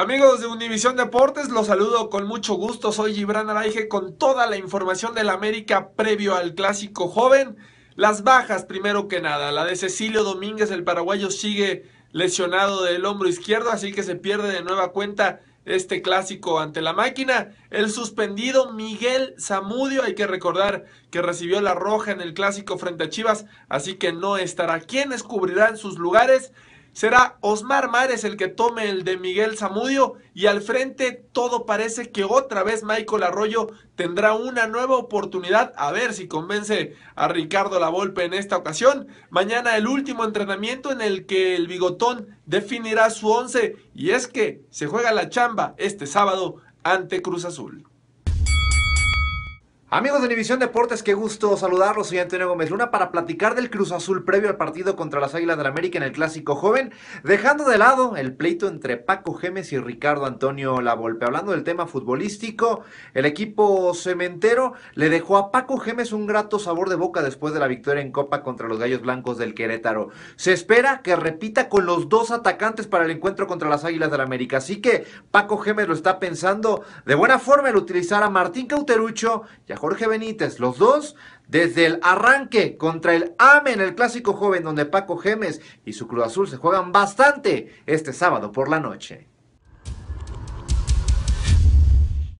Amigos de Univisión Deportes, los saludo con mucho gusto. Soy Gibran Araige con toda la información del América previo al clásico joven. Las bajas, primero que nada. La de Cecilio Domínguez, el paraguayo, sigue lesionado del hombro izquierdo, así que se pierde de nueva cuenta este clásico ante la máquina. El suspendido Miguel Zamudio, hay que recordar que recibió la roja en el clásico frente a Chivas, así que no estará. ¿Quiénes cubrirán sus lugares? Será Osmar Mares el que tome el de Miguel Zamudio y al frente todo parece que otra vez Michael Arroyo tendrá una nueva oportunidad a ver si convence a Ricardo La Volpe en esta ocasión. Mañana el último entrenamiento en el que el bigotón definirá su once y es que se juega la chamba este sábado ante Cruz Azul. Amigos de División Deportes, qué gusto saludarlos. Soy Antonio Gómez Luna para platicar del Cruz Azul previo al partido contra las Águilas del la América en el Clásico Joven, dejando de lado el pleito entre Paco Gémez y Ricardo Antonio Lavolpe. Hablando del tema futbolístico, el equipo cementero le dejó a Paco Gemes un grato sabor de boca después de la victoria en Copa contra los Gallos Blancos del Querétaro. Se espera que repita con los dos atacantes para el encuentro contra las Águilas del América. Así que Paco Gemes lo está pensando de buena forma el utilizar a Martín Cauterucho y Jorge Benítez, los dos desde el arranque contra el AMEN, el clásico joven donde Paco Gemes y su Cruz Azul se juegan bastante este sábado por la noche.